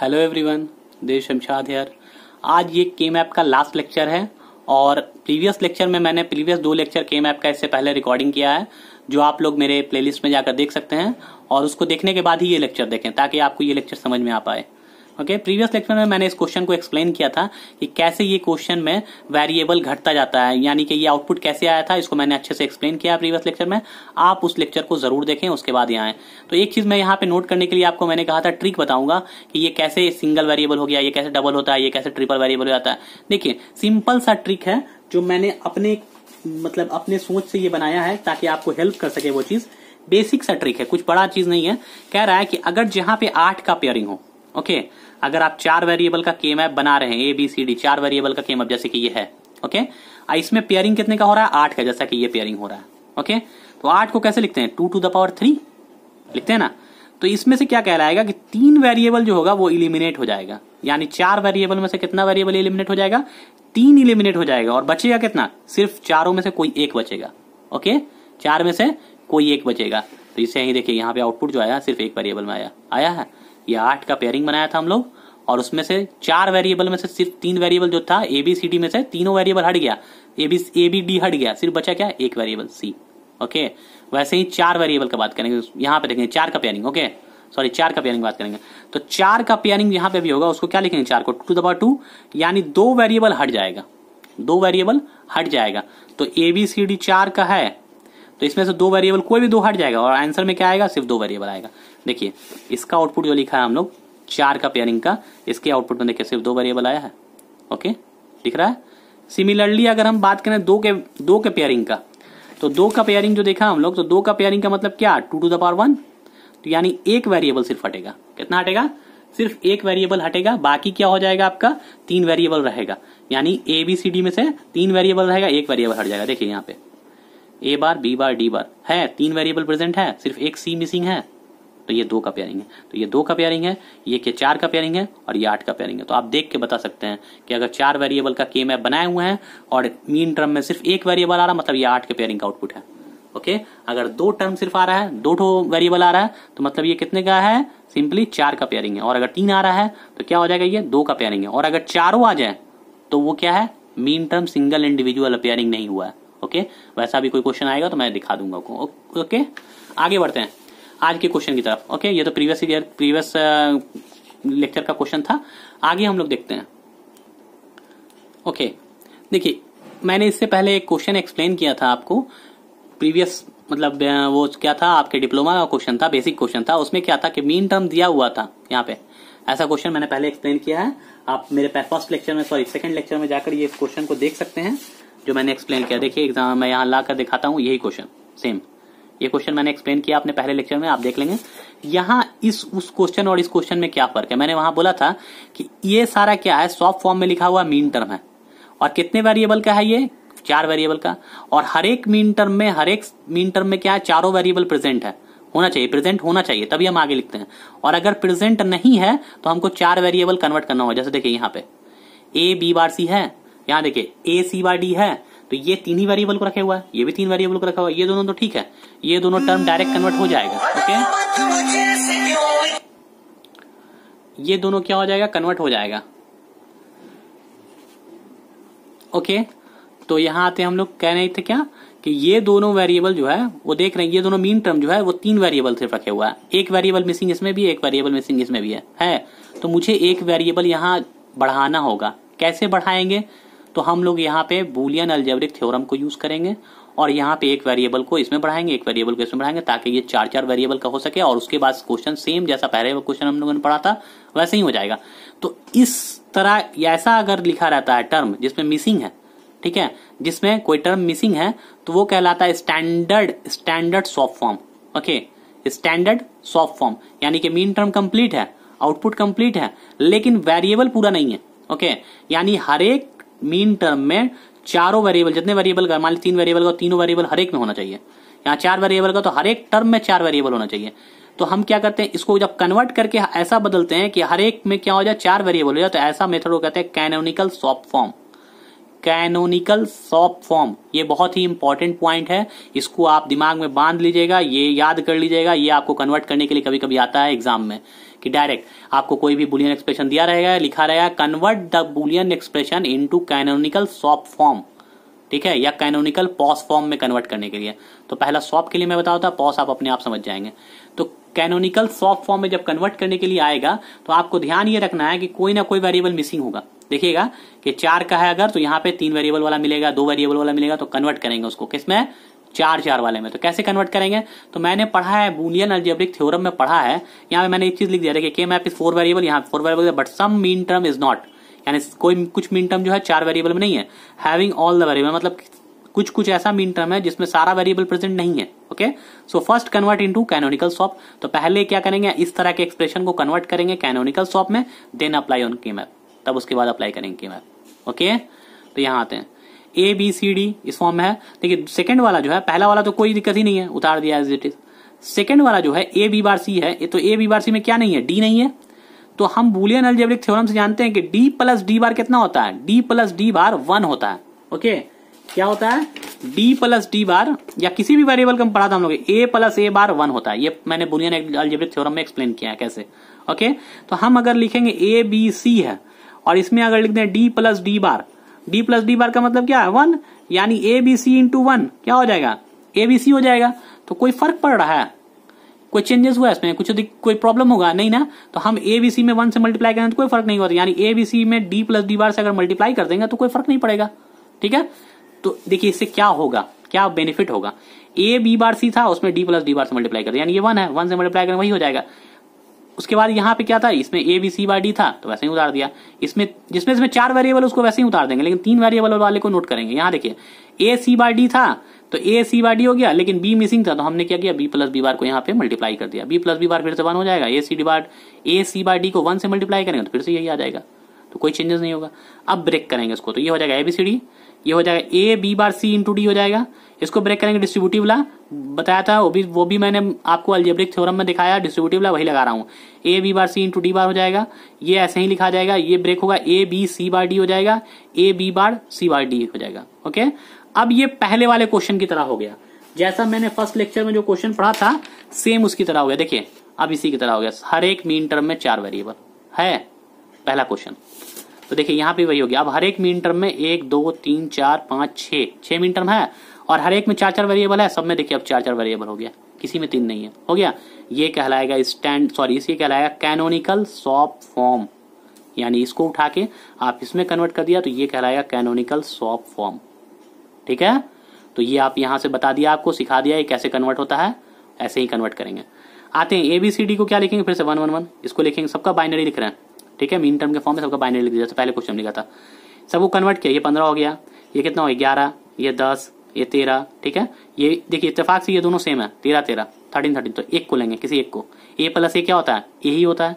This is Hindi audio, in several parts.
हेलो एवरीवन देश शमशाद हेयर आज ये के मैप का लास्ट लेक्चर है और प्रीवियस लेक्चर में मैंने प्रीवियस दो लेक्चर के मैप का इससे पहले रिकॉर्डिंग किया है जो आप लोग मेरे प्लेलिस्ट में जाकर देख सकते हैं और उसको देखने के बाद ही ये लेक्चर देखें ताकि आपको ये लेक्चर समझ में आ पाए ओके प्रीवियस लेक्चर में मैंने इस क्वेश्चन को एक्सप्लेन किया था कि कैसे ये क्वेश्चन में वेरिएबल घटता जाता है यानी कि ये आउटपुट कैसे आया था इसको मैंने अच्छे से एक्सप्लेन किया प्रीवियस लेक्चर में आप उस लेक्चर को जरूर देखें उसके बाद यहाँ तो एक चीज मैं यहाँ पे नोट करने के लिए आपको मैंने कहा था ट्रिक बताऊंगा कि ये कैसे सिंगल वेरिएबल हो गया ये कैसे डबल होता है ये कैसे ट्रिपल वेरिएबल हो जाता है देखिए सिंपल सा ट्रिक है जो मैंने अपने मतलब अपने सोच से ये बनाया है ताकि आपको हेल्प कर सके वो चीज बेसिक सा ट्रिक है कुछ बड़ा चीज नहीं है कह रहा है कि अगर जहां पे आठ का पेयरिंग हो ओके okay, अगर आप चार वेरिएबल का के मैप बना रहे हैं ए बी सी डी चार वेरिएबल का के मैप जैसे कि ये है ओके इसमें पेयरिंग कितने का हो रहा है आठ का जैसा कि ये पेयरिंग हो रहा है ओके तो आठ को कैसे लिखते हैं two to the power three लिखते हैं ना तो इसमें से क्या कहलाएगा कि तीन वेरिएबल जो होगा वो इलिमिनेट हो जाएगा यानी चार वेरिएबल में से कितना वेरिएबल इलिमिनेट हो जाएगा तीन इलिमिनेट हो जाएगा और बचेगा कितना सिर्फ चारों में से कोई एक बचेगा ओके चार में से कोई एक बचेगा तो इसे यही देखिए यहाँ पे आउटपुट जो आया सिर्फ एक वेरिएबल में आया आया है ये आठ का पेयरिंग बनाया था हम लोग और उसमें से चार वेरिएबल में से सिर्फ तीन वेरिएबल जो था ए बी सी डी में से तीनों वेरिएबल हट गया A B A B D हट गया सिर्फ बचा क्या एक वेरिएबल सी ओके वैसे ही चार वेरिएबल का बात करेंगे यहाँ पे देखेंगे चार का पेयरिंग ओके सॉरी चार का पेयरिंग बात करेंगे तो चार का पेयरिंग यहाँ पे भी होगा उसको क्या लिखेंगे चार को टू दबा टू यानी दो वेरिएबल हट जाएगा दो वेरिएबल हट जाएगा तो ए बी सी डी चार का है तो इसमें से दो वेरिएबल कोई भी दो हट जाएगा और आंसर में क्या आएगा सिर्फ दो वेरिएबल आएगा देखिए इसका आउटपुट जो लिखा है हम लोग चार का पेयरिंग का इसके आउटपुट में देखिए सिर्फ दो वेरिएबल आया है ओके दिख रहा है सिमिलरली अगर हम बात करें दो के दो के पेयरिंग का तो दो का पेयरिंग जो देखा हम लोग तो दो का पेयरिंग का मतलब क्या two to the power one तो यानी एक वेरिएबल सिर्फ हटेगा कितना हटेगा सिर्फ एक वेरिएबल हटेगा बाकी क्या हो जाएगा आपका तीन वेरिएबल रहेगा यानी ए बी सी डी में से तीन वेरिएबल रहेगा एक वेरिएबल हट जाएगा देखिए यहाँ पे ए बार बी बार डी बार है तीन वेरिएबल प्रेजेंट है सिर्फ एक सी मिसिंग है तो ये दो का पेयरिंग है तो ये दो का पेयरिंग है ये के चार का पेयरिंग है और ये आठ का पेयरिंग है तो आप देख के बता सकते हैं कि अगर चार वेरिएबल का के मैप बनाए हुए हैं और मीन टर्म में सिर्फ एक वेरिएबल आ रहा है मतलब ये आठ के पेयरिंग का आउटपुट है ओके अगर दो टर्म सिर्फ आ रहा है दो ठो वेरिएबल आ रहा है तो मतलब ये कितने का है सिंपली चार का पेयरिंग है और अगर तीन आ रहा है तो क्या हो जाएगा ये दो का पेयरिंग है और अगर चारों आ जाए तो वो क्या है मीन टर्म सिंगल इंडिविजुअल अपेयरिंग नहीं हुआ है ओके वैसा भी कोई क्वेश्चन आएगा तो मैं दिखा दूंगा ओके आगे बढ़ते हैं आज के क्वेश्चन की तरफ ओके ये तो प्रीवियस ईयर प्रीवियस लेक्चर का क्वेश्चन था आगे हम लोग देखते हैं ओके देखिए मैंने इससे पहले एक क्वेश्चन एक्सप्लेन किया था आपको प्रीवियस मतलब वो क्या था आपके डिप्लोमा का क्वेश्चन था बेसिक क्वेश्चन था उसमें क्या था कि मीन टर्म दिया हुआ था यहाँ पे ऐसा क्वेश्चन मैंने पहले एक्सप्लेन किया है आप मेरे फर्स्ट लेक्चर में सॉरी सेकंड लेक्चर में जाकर ये क्वेश्चन को देख सकते हैं जो मैंने एक्सप्लेन किया देखिए एग्जाम मैं यहाँ ला कर दिखाता हूँ यही क्वेश्चन सेम ये क्वेश्चन मैंने एक्सप्लेन किया आपने पहले लेक्चर में आप देख लेंगे यहाँ इस उस क्वेश्चन और इस क्वेश्चन में क्या फर्क है मैंने वहां बोला था कि ये सारा क्या है सॉफ्ट फॉर्म में लिखा हुआ मीन टर्म है और कितने वेरिएबल का है ये चार वेरिएबल का और हर एक मीन टर्म में हर एक मीन टर्म में क्या है चारों वेरिएबल प्रेजेंट है होना चाहिए प्रेजेंट होना चाहिए तभी हम आगे लिखते हैं और अगर प्रेजेंट नहीं है तो हमको चार वेरिएबल कन्वर्ट करना होगा जैसे देखिए यहाँ पे ए बी बार सी है यहाँ देखिए ए सी बाई डी है तो ये तीन ही वेरिएबल को रखे हुआ है ये भी तीन वेरिएबल को रखा हुआ है ये दोनों तो ठीक है ये दोनों टर्म डायरेक्ट कन्वर्ट हो जाएगा ओके ये दोनों क्या हो जाएगा कन्वर्ट हो जाएगा ओके तो यहाँ आते हम लोग कह रहे थे क्या कि ये दोनों वेरिएबल जो है वो देख रहे हैं ये दोनों मीन टर्म जो है वो तीन वेरिएबल सिर्फ रखे हुआ है एक वेरिएबल मिसिंग इसमें भी एक वेरिएबल मिसिंग इसमें भी है है तो मुझे एक वेरिएबल यहाँ बढ़ाना होगा कैसे बढ़ाएंगे तो हम लोग यहाँ पे बुलियन अल्जेब्रिक थ्योरम को यूज करेंगे और यहाँ पे एक वेरिएबल को इसमें बढ़ाएंगे एक वेरिएबल को इसमें बढ़ाएंगे ताकि ये चार चार वेरिएबल का हो सके और उसके बाद क्वेश्चन सेम जैसा पहले क्वेश्चन हम लोगों ने पढ़ा था वैसे ही हो जाएगा तो इस तरह ऐसा अगर लिखा रहता है टर्म जिसमें मिसिंग है ठीक है जिसमें कोई टर्म मिसिंग है तो वो कहलाता है standard standard soft form okay standard soft form यानी कि मीन टर्म कंप्लीट है आउटपुट कंप्लीट है लेकिन वेरिएबल पूरा नहीं है ओके okay? यानी हर एक मीन टर्म में चारों वेरिएबल जितने वेरिएबल का मान ली तीन वेरिएबल का तीनों वेरिएबल हर एक में होना चाहिए यहाँ चार वेरिएबल का तो हर एक टर्म में चार वेरिएबल होना चाहिए तो हम क्या करते हैं इसको जब कन्वर्ट करके ऐसा बदलते हैं कि हर एक में क्या हो जाए चार वेरिएबल हो जाए तो ऐसा मेथड को कहते हैं canonical SOP form canonical SOP form ये बहुत ही इंपॉर्टेंट पॉइंट है इसको आप दिमाग में बांध लीजिएगा ये याद कर लीजिएगा ये आपको कन्वर्ट करने के लिए कभी कभी आता है एग्जाम में कि डायरेक्ट आपको कोई भी बुलियन एक्सप्रेशन दिया रहेगा लिखा रहेगा convert the Boolean expression into canonical SOP form ठीक है या कैनोनिकल पॉस फॉर्म में कन्वर्ट करने के लिए तो पहला सॉप के लिए मैं बताऊ था पॉस आप अपने आप समझ जाएंगे तो कैनोनिकल सॉफ्ट फॉर्म में जब कन्वर्ट करने के लिए आएगा तो आपको ध्यान ये रखना है कि कोई ना कोई वेरिएबल मिसिंग होगा देखिएगा कि चार का है अगर तो यहाँ पे तीन वेरिएबल वाला मिलेगा दो वेरिएबल वाला मिलेगा तो कन्वर्ट करेंगे उसको किसमें चार चार वाले में तो कैसे कन्वर्ट करेंगे तो मैंने पढ़ा है बूनियन अल्जेब्रिक थ्योरम में पढ़ा है यहाँ पे मैंने एक चीज लिख दिया था K map is four variable यहाँ four variable but some min term is not यानी कोई कुछ मीन टर्म जो है चार वेरिएबल में नहीं है हैविंग ऑल द वेरिएबल मतलब कुछ कुछ ऐसा मीन टर्म है जिसमें सारा वेरिएबल प्रेजेंट नहीं है okay so first convert into canonical SOP तो पहले क्या करेंगे इस तरह के एक्सप्रेशन को कन्वर्ट करेंगे कैनोनिकल शॉप में then apply on K map तब उसके बाद अप्लाई करेंगे मैप ओके तो यहाँ आते हैं ए बी सी डी इस फॉर्म में है देखिए सेकंड वाला जो है पहला वाला तो कोई दिक्कत ही नहीं है उतार दिया एज इट इज सेकंड वाला जो है ए बी बार सी है तो ए बी बार सी में क्या नहीं है डी नहीं है तो हम बुलियन अल्जेब्रिक थ्योरम से जानते हैं कि डी प्लस डी बार कितना होता है D plus D bar one होता है ओके क्या होता है डी प्लस डी बार या किसी भी वेरिएबल का हम पढ़ा था तो हम लोग ए प्लस ए बार वन होता है ये मैंने बुलियन अल्जेब्रिक थ्योरम में एक्सप्लेन किया है कैसे ओके तो हम अगर लिखेंगे ए बी सी है और इसमें अगर लिख हैं D plus D bar D plus D bar का मतलब क्या है वन यानी A B C into one क्या हो जाएगा ए बी सी हो जाएगा तो कोई फर्क पड़ रहा है कोई चेंजेस हुआ इसमें कुछ कोई प्रॉब्लम होगा नहीं ना तो हम ए बी सी में वन से मल्टीप्लाई करें तो कोई फर्क नहीं होता यानी ए बी सी में डी प्लस डी बार से अगर मल्टीप्लाई कर देंगे तो कोई फर्क नहीं पड़ेगा ठीक है तो देखिए इससे क्या होगा क्या बेनिफिट होगा ए बी बार सी था उसमें डी प्लस डी बार से मल्टीप्लाई कर यानी ये वन है वन से मल्टीप्लाई करें वही हो जाएगा उसके बाद यहाँ पे क्या था इसमें A B C by D था तो वैसे ही उतार दिया इसमें जिसमें इसमें चार वेरिएबल उसको वैसे ही उतार देंगे लेकिन तीन वेरिएबल वाले को नोट करेंगे यहाँ देखिए ए सी बाई डी था तो ए सी बाई डी हो गया लेकिन बी मिसिंग था तो हमने क्या किया बी प्लस बी बार को यहाँ पे मल्टीप्लाई कर दिया बी प्लस बी बार फिर से वन हो जाएगा A C D bar A C by D को वन से मल्टीप्लाई करेंगे तो फिर से यही आ जाएगा तो कोई चेंजेस नहीं होगा अब ब्रेक करेंगे इसको तो ये हो जाएगा एबीसीडी ये हो जाएगा A B bar C into D हो जाएगा इसको ब्रेक करेंगे डिस्ट्रीब्यूटिव ला बताया था वो भी वो भी मैंने आपको अल्जेब्रिक थ्योरम में दिखाया डिस्ट्रीब्यूटिव ला वही लगा रहा हूँ A B bar C into D bar हो जाएगा ये ऐसे ही लिखा जाएगा ये ब्रेक होगा ए बी सी बार डी हो जाएगा A B bar C bar D हो जाएगा ओके अब ये पहले वाले क्वेश्चन की तरह हो गया जैसा मैंने फर्स्ट लेक्चर में जो क्वेश्चन पढ़ा था सेम उसकी तरह हो गया देखिए अब इसी की तरह हो गया हर एक मीन टर्म में चार वेरिएबल है पहला क्वेश्चन तो देखिए यहाँ पे वही हो गया अब हर एक मीन टर्म में एक दो तीन चार पाँच छः छः मीन टर्म है और हर एक में चार चार वेरिएबल है सब में देखिए अब चार चार वेरिएबल हो गया किसी में तीन नहीं है हो गया ये कहलाएगा स्टैंड सॉरी इसे कहलाएगा कैनोनिकल सॉप फॉर्म यानी इसको उठा के आप इसमें कन्वर्ट कर दिया तो ये कहलाएगा कैनोनिकल सॉप फॉर्म ठीक है तो ये आप यहाँ से बता दिया आपको सिखा दिया ये कैसे कन्वर्ट होता है ऐसे ही कन्वर्ट करेंगे आते हैं एबीसीडी को क्या लिखेंगे फिर से वन वन वन इसको लिखेंगे सबका बाइनरी लिख रहे हैं ठीक है मीन टर्म के फॉर्म में सबका बाइनरी लिख दिया था पहले क्वेश्चन लिखा था सबको कन्वर्ट किया ये पंद्रह हो गया ये कितना हो गया ग्यारह ये दस ये तेरह ठीक है ये देखिए इतफाक से ये दोनों सेम है तेरह तेरह थर्टीन थर्टीन तो एक को लेंगे किसी एक को ए प्लस ए क्या होता है ए ही होता है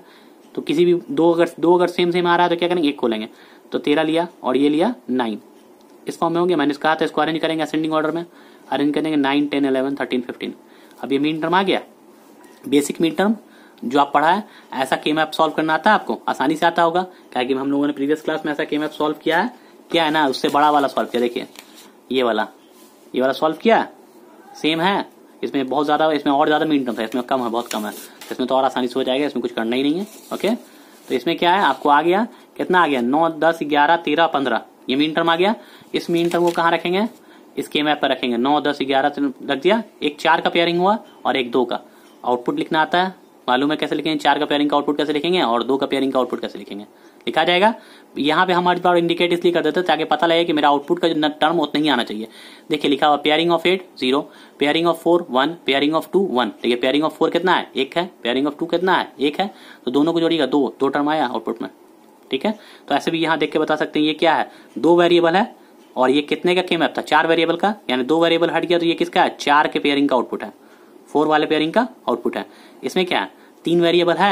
तो किसी भी दो अगर दो अगर सेम सेम आ रहा है तो क्या करेंगे एक को लेंगे तो तेरह लिया और ये लिया नाइन इस फॉर्म में होंगे मैंने कहा था इसको अरेंज करेंगे असेंडिंग ऑर्डर में अरेंज करेंगे nine ten eleven thirteen fifteen अब ये मीन टर्म आ गया बेसिक मीन टर्म जो आप पढ़ा है ऐसा के मैप सोल्व करना आता है आपको आसानी से आता होगा क्या कि हम लोगों ने प्रीवियस क्लास में ऐसा के मैप सोल्व किया है क्या है ना उससे बड़ा वाला सोल्व किया देखिए ये वाला ये वाला सोल्व किया सेम है इसमें बहुत ज्यादा इसमें और ज्यादा मीन टर्म इसमें कम है बहुत कम है इसमें तो और आसानी से हो जाएगा इसमें कुछ करना ही नहीं है ओके तो इसमें क्या है आपको आ गया कितना आ गया नौ दस ग्यारह तेरह पंद्रह ये मीन टर्म आ गया इस मीन टर्म को कहाँ रखेंगे इस के मैप पर रखेंगे नौ दस ग्यारह रख दिया एक चार का पेयरिंग हुआ और एक दो का आउटपुट लिखना आता है मालूम है कैसे लिखेंगे चार का पेयरिंग का आउटपुट कैसे लिखेंगे और दो का पेयरिंग का आउटपुट कैसे लिखेंगे लिखा जाएगा यहाँ पे हमारे पास इंडिकेट इसलिए कर देते ताकि पता लगे कि मेरा आउटपुट का जो टर्म उतना ही आना चाहिए देखिए लिखा हुआ pairing of eight zero pairing of four one pairing of two one देखिए पेयरिंग ऑफ फोर कितना है एक है पेयरिंग ऑफ टू कितना है एक है तो दोनों को जोड़िएगा दो दो टर्म आया आउटपुट में ठीक है तो ऐसे भी यहाँ देख के बता सकते हैं ये क्या है दो वेरिएबल है और ये कितने का केम था चार वेरिएबल का यानी दो वेरिएबल हट गया तो ये किसका है चार के पेयरिंग का आउटपुट है फोर वाले पेयरिंग का आउटपुट है इसमें क्या है तीन वेरिएबल है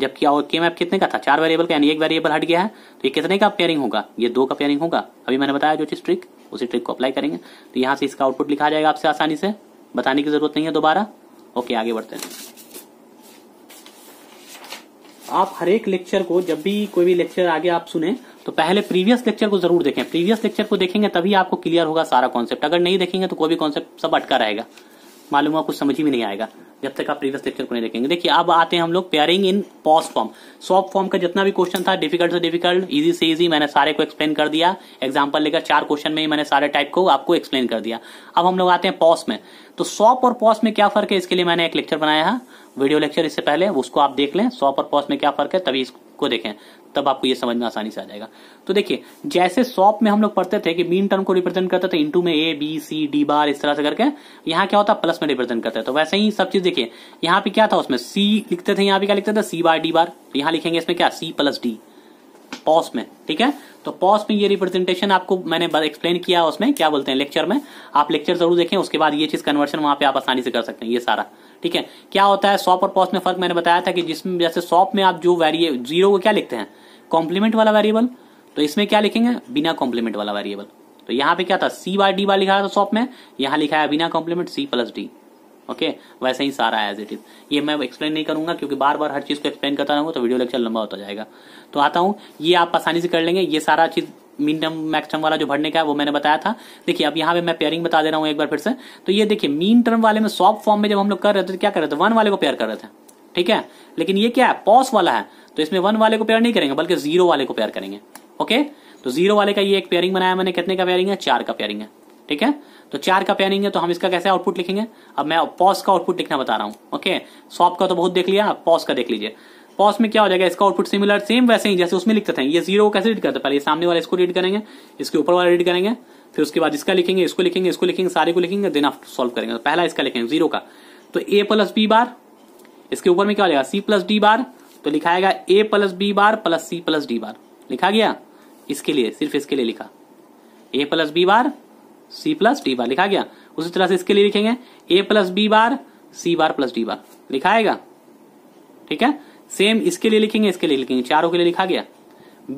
जबकि और के मैप कितने का था चार वेरिएबल का यानी एक वेरिएबल हट गया है तो ये कितने का पेयरिंग होगा ये दो का पेयरिंग होगा अभी मैंने बताया जो चीज ट्रिक उसी ट्रिक को अप्लाई करेंगे तो यहाँ से इसका आउटपुट लिखा जाएगा आपसे आसानी से बताने की जरूरत नहीं है दोबारा ओके आगे बढ़ते हैं आप हर एक लेक्चर को जब भी कोई भी लेक्चर आगे आप सुने तो पहले प्रीवियस लेक्चर को जरूर देखें प्रीवियस लेक्चर को देखेंगे तभी आपको क्लियर होगा सारा कॉन्सेप्ट अगर नहीं देखेंगे तो कोई भी कॉन्सेप्ट सब अटका रहेगा मालूम आपको समझ ही में नहीं आएगा जब तक आप प्रीवियस लेक्चर को नहीं देखेंगे देखिए अब आते हैं हम लोग pairing in POS form soft form का जितना भी क्वेश्चन था डिफिकल्ट से डिफिकल्ट इजी से इजी मैंने सारे को एक्सप्लेन कर दिया एग्जाम्पल लेकर चार क्वेश्चन में ही मैंने सारे टाइप को आपको एक्सप्लेन कर दिया अब हम लोग आते हैं पॉस में तो सॉप और पॉस में क्या फर्क है इसके लिए मैंने एक लेक्चर बनाया है वीडियो लेक्चर इससे पहले उसको आप देख लें सॉप और पॉस में क्या फर्क है तभी को देखें तब आपको ये समझ में आसानी से आ जाएगा तो देखिए जैसे सॉप में हम लोग पढ़ते थे कि मीन टर्म को रिप्रेजेंट करते थे इंटू में ए बी सी डी बार इस तरह से करके यहाँ क्या होता है प्लस में रिप्रेजेंट करते थे तो वैसे ही सब चीज देखिए यहाँ पे क्या था उसमें सी लिखते थे यहाँ पे क्या लिखते थे सी बार डी बार यहाँ लिखेंगे इसमें क्या सी प्लस डी पॉस में ठीक है तो पॉस में ये रिप्रेजेंटेशन आपको मैंने एक्सप्लेन किया उसमें क्या बोलते हैं लेक्चर में आप लेक्चर जरूर देखें उसके बाद ये चीज कन्वर्शन वहां पे आप आसानी से कर सकते हैं ये सारा ठीक है क्या होता है सॉप और पॉस में फर्क मैंने बताया था कि जिसमें जैसे सॉप में आप जो वेरिए जीरो को क्या लिखते हैं कॉम्प्लीमेंट वाला वेरिएबल तो इसमें क्या लिखेंगे बिना कॉम्प्लीमेंट वाला वेरिएबल तो यहाँ पे क्या था सी बार डी बार लिखा था सॉप में यहाँ लिखा है बिना complement C plus D okay वैसे ही सारा एज इट इज ये मैं एक्सप्लेन नहीं करूंगा क्योंकि बार बार हर चीज को एक्सप्लेन करता रहूंगा तो वीडियो लेक्चर लंबा होता जाएगा तो आता हूँ ये आप आसानी से कर लेंगे ये सारा चीज मिन टर्म मैक्स टर्म वाला जो भरने का है वो मैंने बताया था देखिए अब यहाँ पे मैं पेयरिंग बता दे रहा हूँ एक बार फिर से तो ये देखिए मीन टर्म वाले में सॉप फॉर्म में जब हम लोग कर रहे थे तो क्या कर रहे थे वन वाले को पेयर कर रहे थे ठीक है लेकिन ये क्या है पॉस वाला है तो इसमें वन वाले को पेयर नहीं करेंगे बल्कि जीरो वाले को पेयर करेंगे ओके तो जीरो वाले का ये एक पेयरिंग बनाया मैंने कितने का पेयरिंग है चार का पेयरिंग है ठीक है तो चार का पेयरिंग है तो हम इसका कैसे आउटपुट लिखेंगे अब मैं पॉस का आउटपुट लिखना बता रहा हूँ ओके सॉप का तो बहुत देख लिया पॉस का देख लीजिए पॉस में क्या हो जाएगा इसका आउटपुट सिमिलर सेम वैसे ही जैसे उसमें लिखते थे ये जीरो कैसे रीड करते पहले सामने वाले इसको रीड करेंगे इसके ऊपर वाला रीड करेंगे फिर उसके बाद इसका लिखेंगे इसको लिखेंगे इसको लिखेंगे सारे को लिखेंगे देन आप सोल्व करेंगे तो पहला इसका लिखेंगे जीरो का तो ए प्लस बी बार इसके ऊपर में क्या हो जाएगा सी प्लस डी बार तो लिखाएगा A plus B bar plus C plus D bar लिखा गया इसके लिए सिर्फ इसके लिए लिखा A plus B bar C plus D bar लिखा गया उसी तरह से इसके लिए लिखेंगे A plus B bar C bar plus D bar लिखाएगा ठीक है सेम इसके लिए लिखेंगे इसके लिए लिखेंगे चारों के लिए लिखा गया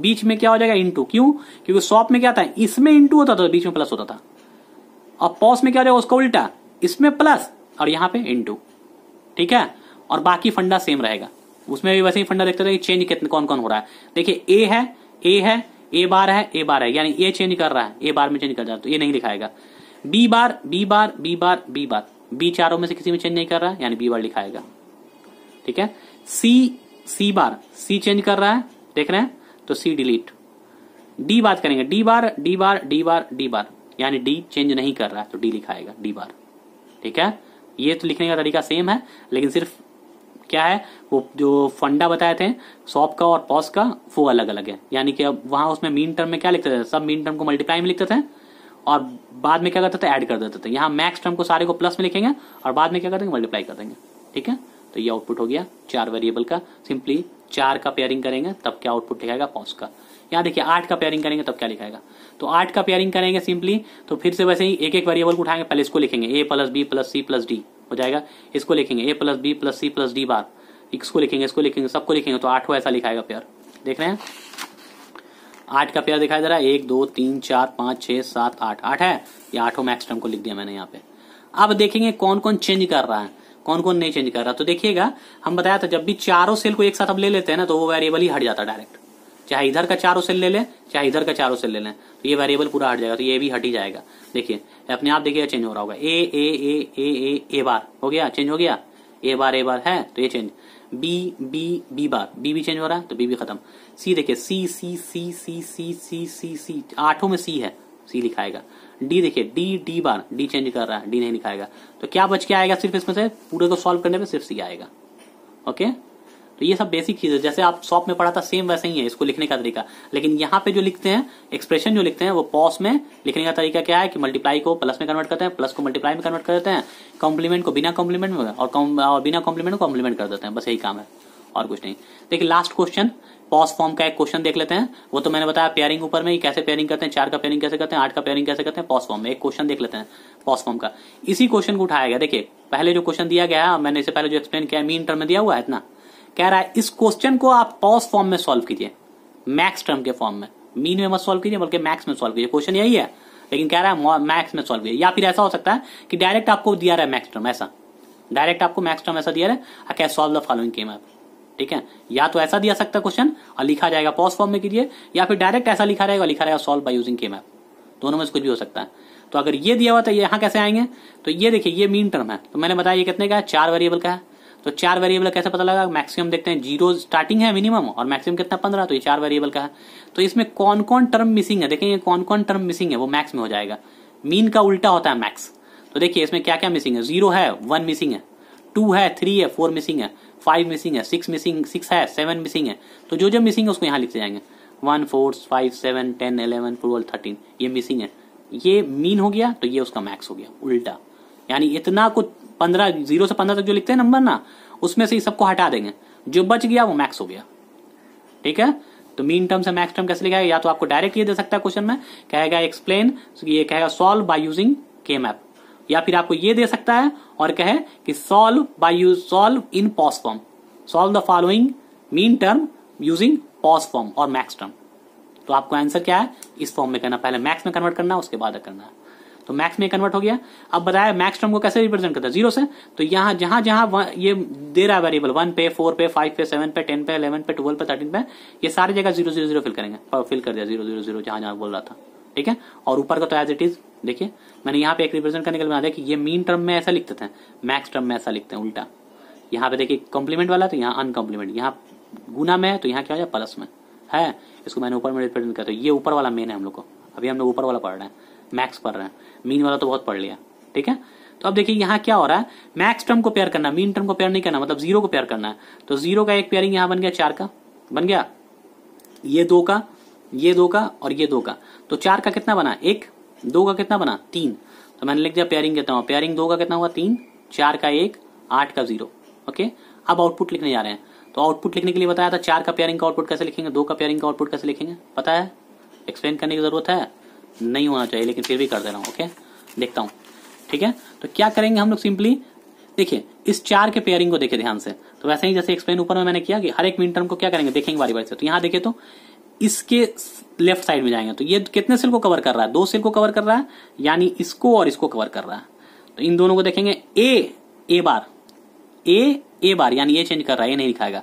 बीच में क्या हो जाएगा इंटू क्यों क्योंकि सॉप में क्या था इसमें इंटू होता था बीच में प्लस होता था अब पॉस में क्या हो जाएगा उसका उल्टा इसमें प्लस और यहां पे इंटू ठीक है और बाकी फंडा सेम रहेगा उसमें भी वैसे ही फंडा देखते थे चेंज कितने कौन कौन हो रहा है देखिए ए है ए है ए बार है ए बार है यानी ए चेंज कर रहा है ए बार में चेंज कर रहा है तो ये नहीं लिखाएगा B bar B bar B bar B bar B चारों में से किसी में चेंज नहीं कर रहा है यानी बी बार लिखाएगा ठीक है सी सी बार सी चेंज कर रहा है देख रहे हैं तो सी डिलीट डी बात करेंगे D bar D bar D bar D bar यानी डी चेंज नहीं कर रहा है तो डी लिखाएगा डी बार ठीक है ये तो लिखने का तरीका सेम है लेकिन सिर्फ क्या है वो जो फंडा बताए थे सॉप का और पॉस का वो अलग अलग है यानी कि अब वहां उसमें मीन टर्म में क्या लिखते थे सब मीन टर्म को मल्टीप्लाई में लिखते थे और बाद में क्या करते थे ऐड कर देते थे यहाँ मैक्स टर्म को सारे को प्लस में लिखेंगे और बाद में क्या करते हैं मल्टीप्लाई कर देंगे ठीक है तो ये आउटपुट हो गया चार वेरिएबल का सिंपली चार का पेयरिंग करेंगे तब क्या आउटपुट लिखाएगा पांच का यहाँ देखिए आठ का पेयरिंग करेंगे तब क्या लिखाएगा तो आठ का पेयरिंग करेंगे सिंपली तो फिर से वैसे ही एक एक वेरिएबल को उठाएंगे पहले इसको लिखेंगे A plus B plus C plus D हो जाएगा इसको लिखेंगे A plus B plus C plus D bar इसको लिखेंगे इसको लिखेंगे सबको लिखेंगे तो आठों ऐसा लिखाएगा पेयर देख रहे हैं आठ का पेयर दिखाई दे रहा है एक दो तीन चार पांच छह सात आठ आठ है ये आठों मैक्स टर्म को लिख दिया मैंने यहाँ पे अब देखेंगे कौन कौन चेंज कर रहा है कौन कौन नहीं चेंज कर रहा तो देखिएगा हम बताया था जब भी चारों सेल को एक साथ अब ले लेते हैं ना तो वो वेरिएबल ही हट जाता है डायरेक्ट चाहे इधर का चारों सेल ले लें चाहे इधर का चारों सेल ले लें तो ये वेरिएबल पूरा हट जाएगा तो ये भी हट ही जाएगा देखिए अपने आप देखिएगा चेंज हो रहा होगा ए ए ए ए ए ए बार हो गया चेंज हो गया ए बार ए बार है तो ये change B B B bar B भी चेंज हो रहा है तो बी भी खत्म सी देखिए सी सी सी सी सी सी सी सी आठों में सी है सी लिखाएगा डी देखिए D D bar D change कर रहा है डी नहीं दिखाएगा तो क्या बच के आएगा सिर्फ इसमें से पूरे को सॉल्व करने में सिर्फ सी आएगा ओके तो ये सब बेसिक चीज है जैसे आप शॉप में पढ़ा था सेम वैसे ही है इसको लिखने का तरीका लेकिन यहाँ पे जो लिखते हैं एक्सप्रेशन जो लिखते हैं वो पॉस में लिखने का तरीका क्या है कि मल्टीप्लाई को प्लस में कन्वर्ट करते हैं प्लस को मल्टीप्लाई में कन्वर्ट कर देते हैं कॉम्प्लीमेंट को बिना कॉम्प्लीमेंट में और बिना कॉम्प्लीमेंट को कॉम्प्लीमेंट कर देते हैं बस यही काम है और कुछ नहीं देखिए लास्ट क्वेश्चन पॉस फॉर्म का एक क्वेश्चन देख लेते हैं वो तो मैंने बताया पेयरिंग ऊपर में कैसे पेयरिंग करते हैं चार का पेयरिंग कैसे करते हैं आठ का पेयरिंग कैसे करते हैं पॉस फॉर्म में एक क्वेश्चन देख लेते हैं पॉस फॉर्म का इसी क्वेश्चन को उठाया गया देखिए पहले जो क्वेश्चन दिया गया है मैंने इसे पहले जो एक्सप्लेन किया मीन टर्म में दिया हुआ है इतना कह रहा है इस क्वेश्चन को आप पॉस फॉर्म में सोल्व कीजिए मैक्स टर्म के फॉर्म में मीन में मत सोल्व कीजिए बल्कि मैक्स में सोल्व कीजिए क्वेश्चन यही है लेकिन कह रहा है मैक्स में सोल्व कीजिए या फिर ऐसा हो सकता है कि डायरेक्ट आपको दिया रहा है मैक्स टर्म ऐसा डायरेक्ट आपको मैक्स टर्म ऐसा दिया रहा है क्या सॉल्व द फॉलोइंग केम आप ठीक है या तो ऐसा दिया सकता है क्वेश्चन और लिखा जाएगा पॉज फॉर्म में कीजिए या फिर डायरेक्ट ऐसा लिखा रहेगा लिखा रहेगा solve by using K map दोनों में से कुछ भी हो सकता है तो अगर ये दिया हुआ तो यहाँ कैसे आएंगे तो ये देखिए ये मीन टर्म है तो मैंने बताया ये कितने का है चार वेरिएबल का है तो चार वेरिएबल कैसे पता लगा मैक्सिमम देखते हैं जीरो स्टार्टिंग है मिनिमम और मैक्सिमम कितना पंद्रह तो ये चार वेरिएबल का है तो इसमें कौन कौन टर्म मिसिंग है देखेंगे कौन कौन टर्म मिसिंग है वो मैक्स में हो जाएगा मीन का उल्टा होता है मैक्स तो देखिए इसमें क्या क्या मिसिंग है जीरो है वन मिसिंग है टू है थ्री है फोर मिसिंग है फाइव मिसिंग है सिक्स मिसिंग सिक्स है सेवन मिसिंग है तो जो जो मिसिंग है उसको यहाँ लिखते जाएंगे one four five seven ten eleven twelve thirteen ये मिसिंग है ये मीन हो गया तो ये उसका मैक्स हो गया उल्टा यानी इतना कुछ पंद्रह जीरो से पंद्रह तक जो लिखते हैं नंबर ना उसमें से सबको हटा देंगे जो बच गया वो मैक्स हो गया ठीक है तो मीन टर्म से मैक्स टर्म कैसे लिखा है या तो आपको डायरेक्ट ये दे सकता है क्वेश्चन में कहेगा एक्सप्लेन ये कहेगा solve by using K map या फिर आपको ये दे सकता है और कहे कि solve by use solve in POS form solve the following min term using POS form और मैक्स टर्म तो आपको आंसर क्या है इस फॉर्म में करना पहले मैक्स में कन्वर्ट करना उसके बाद करना है तो मैक्स में कन्वर्ट हो गया अब बताया मैक्स टर्म को कैसे रिप्रेजेंट करता है जीरो से तो यहाँ जहां जहां ये दे रहा है वेरिएबल वन पे फोर पे फाइव पे सेवन पे टेन पे इलेवन पे ट्वेल्व पे थर्टीन पे ये सारी जगह जीरो जीरो जीरो फिल करेंगे फिल कर दिया जीरो जीरो जीरो जहां जहां बोल रहा था ठीक है और ऊपर का तो एज इट इज देखिए मैंने यहाँ पे एक रिप्रेजेंट करने के लिए बना दिया कि ये मीन टर्म में ऐसा लिखते थे मैक्स टर्म में ऐसा लिखते हैं उल्टा यहाँ पे देखिए कॉम्प्लीमेंट वाला तो यहाँ अनकॉम्प्लीमेंट यहाँ गुना में है तो यहाँ क्या हो जाए प्लस में है इसको मैंने ऊपर में रिप्रेजेंट किया तो ये ऊपर वाला मेन है हम लोग को अभी हम लोग ऊपर वाला पढ़ रहे हैं मैक्स पढ़ रहे हैं मीन वाला तो बहुत पढ़ लिया ठीक है तो अब देखिए यहाँ क्या हो रहा है मैक्स टर्म को पेयर करना मीन टर्म को पेयर नहीं करना मतलब जीरो को पेयर करना है तो जीरो का एक पेयरिंग यहाँ बन गया चार का बन गया ये दो का ये दो का और ये दो का तो चार का कितना बना एक दो का कितना बना तीन तो मैंने लिख दिया पेयरिंग कहता हूँ पेयरिंग दो का कितना हुआ तीन चार का एक आठ का जीरो ओके अब आउटपुट लिखने जा रहे हैं तो आउटपुट लिखने के लिए बताया था चार का पेयरिंग का आउटपुट कैसे लिखेंगे दो का पेयरिंग का आउटपुट कैसे लिखेंगे पता है एक्सप्लेन करने की जरूरत है नहीं होना चाहिए लेकिन फिर भी कर दे रहा हूँ ओके देखता हूँ ठीक है तो क्या करेंगे हम लोग सिंपली देखिए इस चार के पेयरिंग को देखे ध्यान से तो वैसे ही जैसे एक्सप्लेन ऊपर में मैंने किया कि हर एक मिनट को क्या करेंगे देखेंगे बारी बारी से तो यहाँ देखे तो इसके लेफ्ट साइड में जाएंगे तो ये कितने सेल को कवर कर रहा है दो सेल को कवर कर रहा है यानी इसको और इसको कवर कर रहा है तो इन दोनों को देखेंगे ए ए बार ए ए बार यानी ये चेंज कर रहा है ये नहीं लिखाएगा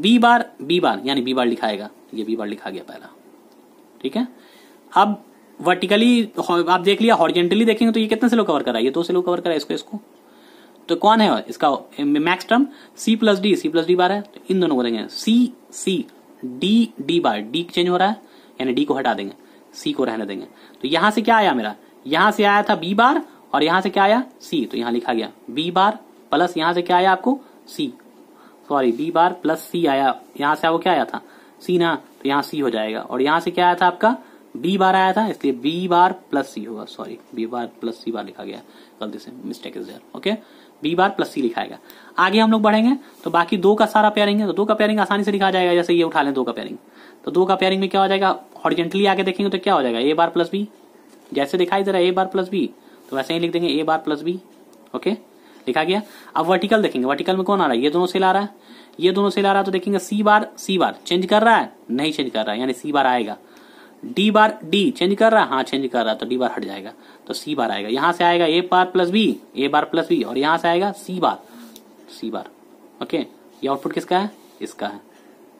बी बार बी बार यानी बी बार लिखाएगा ये बी बार लिखा गया पहला ठीक है अब वर्टिकली आप देख लिया हॉर्जेंटली देखेंगे तो ये कितने सेलो कवर कर रहा है ये दो सेलो कवर कर रहा है इसको इसको तो कौन है इसका max term C plus D C plus D bar है तो इन दोनों को देखेंगे C C D D bar D change हो रहा है यानी डी को हटा देंगे सी को रहने देंगे तो यहां से क्या आया मेरा यहां से आया था बी बार और यहां से क्या आया सी तो यहां लिखा गया बी बार प्लस यहां से क्या आया आपको C sorry B bar plus C आया यहां से आपको क्या आया था सी ना तो यहां सी हो जाएगा और यहां से क्या आया था आपका बी बार आया था इसलिए बी बार प्लस सी होगा sorry B bar plus C bar लिखा गया गलती से mistake is there okay B bar plus C लिखाएगा आगे हम लोग बढ़ेंगे तो बाकी दो का सारा पेयरिंग है तो दो का पेयरिंग आसानी से लिखा जाएगा जैसे ये उठा लें दो का पेयरिंग तो दो का पेयरिंग में क्या हो जाएगा हॉर्जेंटली आगे देखेंगे तो क्या हो जाएगा ए बार प्लस बी जैसे दिखाई दे रहा है ए बार प्लस बी तो वैसे ही लिख देंगे A bar plus B okay लिखा गया अब वर्टिकल देखेंगे वर्टिकल में कौन आ रहा है ये दोनों से ला रहा है ये दोनों से ला रहा है तो देखेंगे सी बार सी बार चेंज कर रहा है नहीं चेंज कर रहा है यानी सी बार आएगा डी बार डी चेंज कर रहा है हाँ चेंज कर रहा है तो डी बार हट जाएगा तो सी बार आएगा यहां से आएगा A bar plus B A bar plus B और यहां से आएगा सी बार सी बार ओके ये आउटपुट किसका है इसका है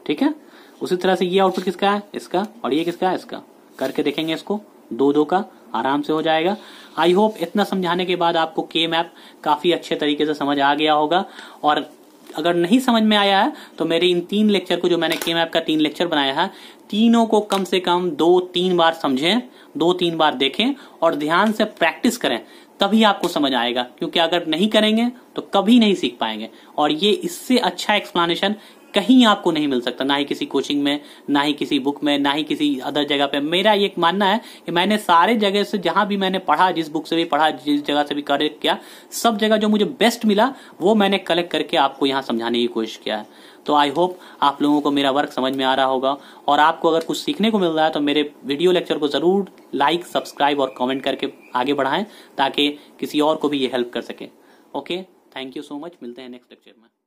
ठीक है उसी तरह से ये आउटपुट किसका है इसका और ये किसका है इसका करके देखेंगे इसको दो दो का आराम से हो जाएगा आई होप इतना समझाने के बाद आपको के मैप काफी अच्छे तरीके से समझ आ गया होगा और अगर नहीं समझ में आया है तो मेरे इन तीन लेक्चर को जो मैंने के मैप का तीन लेक्चर बनाया है तीनों को कम से कम दो तीन बार समझें दो तीन बार देखें और ध्यान से प्रैक्टिस करें तभी आपको समझ आएगा क्योंकि अगर नहीं करेंगे तो कभी नहीं सीख पाएंगे और ये इससे अच्छा एक्सप्लेनेशन कहीं आपको नहीं मिल सकता ना ही किसी कोचिंग में ना ही किसी बुक में ना ही किसी अदर जगह पे मेरा ये मानना है कि मैंने सारे जगह से जहां भी मैंने पढ़ा जिस बुक से भी पढ़ा जिस जगह से भी कलेक्ट किया सब जगह जो मुझे बेस्ट मिला वो मैंने कलेक्ट करके आपको यहाँ समझाने की कोशिश किया है तो आई होप आप लोगों को मेरा वर्क समझ में आ रहा होगा और आपको अगर कुछ सीखने को मिल रहा है तो मेरे वीडियो लेक्चर को ज़रूर लाइक सब्सक्राइब और कमेंट करके आगे बढ़ाएं ताकि किसी और को भी ये हेल्प कर सके okay thank you so much मिलते हैं नेक्स्ट लेक्चर में